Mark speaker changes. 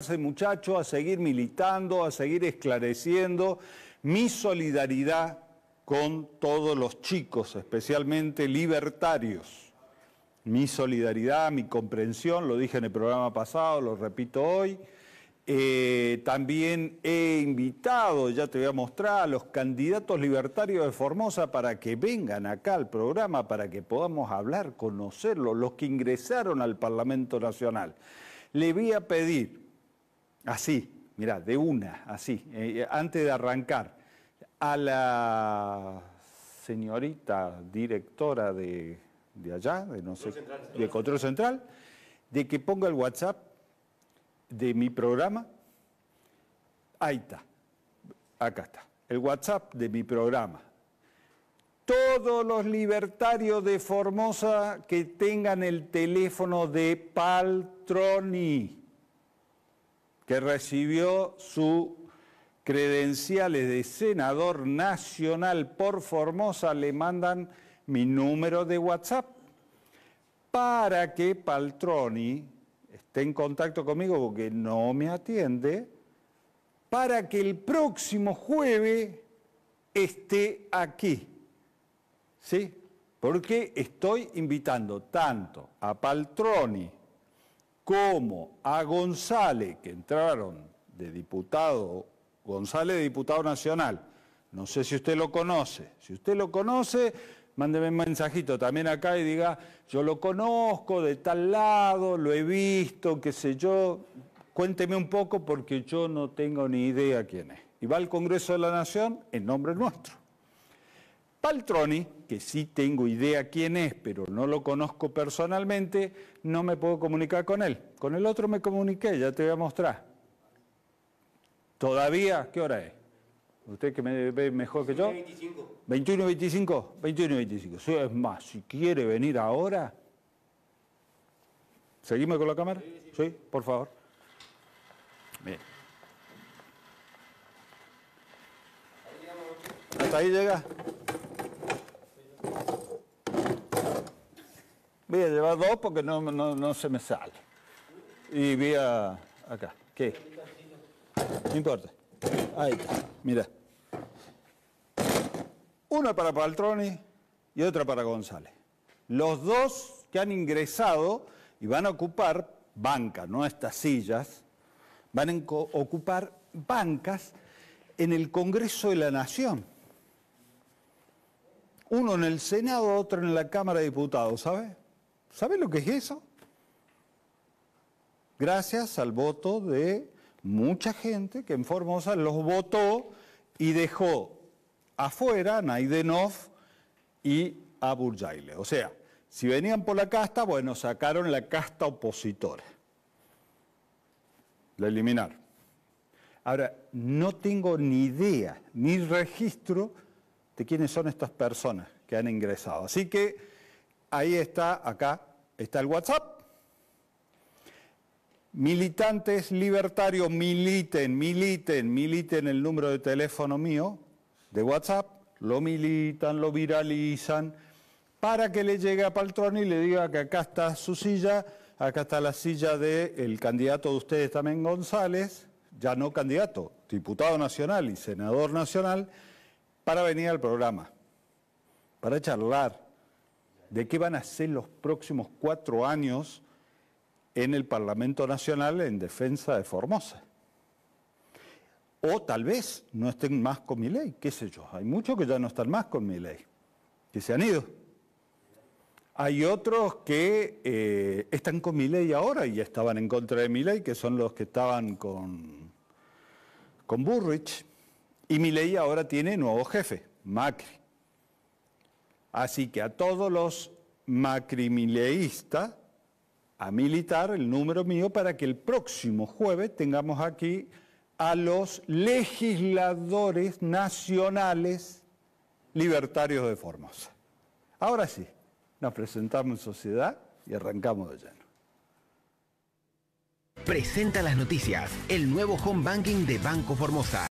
Speaker 1: ese muchacho, a seguir militando, a seguir esclareciendo mi solidaridad con todos los chicos, especialmente libertarios. Mi solidaridad, mi comprensión, lo dije en el programa pasado, lo repito hoy. Eh, también he invitado, ya te voy a mostrar, a los candidatos libertarios de Formosa para que vengan acá al programa, para que podamos hablar, conocerlos, los que ingresaron al Parlamento Nacional. Le voy a pedir Así, mira, de una, así, eh, eh, antes de arrancar. A la señorita directora de, allá, de no sé, de Control Central, de que ponga el WhatsApp de mi programa. Ahí está, acá está, el WhatsApp de mi programa. Todos los libertarios de Formosa que tengan el teléfono de Paltroni que recibió sus credenciales de senador nacional por Formosa, le mandan mi número de WhatsApp para que Paltroni esté en contacto conmigo porque no me atiende, para que el próximo jueves esté aquí. ¿Sí? Porque estoy invitando tanto a Paltroni como a González, que entraron de diputado, González de diputado nacional, no sé si usted lo conoce, si usted lo conoce, mándeme un mensajito también acá y diga, yo lo conozco de tal lado, lo he visto, qué sé yo, cuénteme un poco porque yo no tengo ni idea quién es. Y va al Congreso de la Nación en nombre nuestro. Paltroni, que sí tengo idea quién es, pero no lo conozco personalmente, no me puedo comunicar con él. Con el otro me comuniqué, ya te voy a mostrar. ¿Todavía? ¿Qué hora es? ¿Usted que me ve mejor que yo? 21.25. ¿21.25? 21.25. 21 es más, si quiere venir ahora. ¿Seguimos con la cámara? Sí, sí por favor. Bien. ¿Hasta ahí llega? Voy a llevar dos porque no, no, se me sale. Y voy a... acá. ¿Qué? No importa. Ahí mira. Una para Paltroni y otra para González. Los dos que han ingresado y van a ocupar bancas, no estas sillas, van a ocupar bancas en el Congreso de la Nación. Uno en el Senado, otro en la Cámara de Diputados, sabes ¿Saben lo que es eso? Gracias al voto de mucha gente que en Formosa los votó y dejó afuera a Naidenov y a Burjaile. O sea, si venían por la casta, bueno, sacaron la casta opositora. La eliminaron. Ahora, no tengo ni idea, ni registro de quiénes son estas personas que han ingresado. Así que ahí está, acá, está el WhatsApp. Militantes libertarios, militen, militen, militen el número de teléfono mío, de WhatsApp, lo militan, lo viralizan, para que le llegue a Paltroni y le diga que acá está su silla, acá está la silla del candidato de ustedes también, González, ya no candidato, diputado nacional y senador nacional, para venir al programa, para charlar, de qué van a ser los próximos cuatro años en el Parlamento Nacional en defensa de Formosa. O tal vez no estén más con mi ley, qué sé yo. Hay muchos que ya no están más con mi ley, que se han ido. Hay otros que eh, están con mi ley ahora y ya estaban en contra de mi ley, que son los que estaban con, con Burrich. Y mi ley ahora tiene nuevo jefe, Macri. Así que a todos los macrimileístas, a militar el número mío para que el próximo jueves tengamos aquí a los legisladores nacionales libertarios de Formosa. Ahora sí, nos presentamos en sociedad y arrancamos de lleno. Presenta las noticias, el nuevo home banking de Banco Formosa.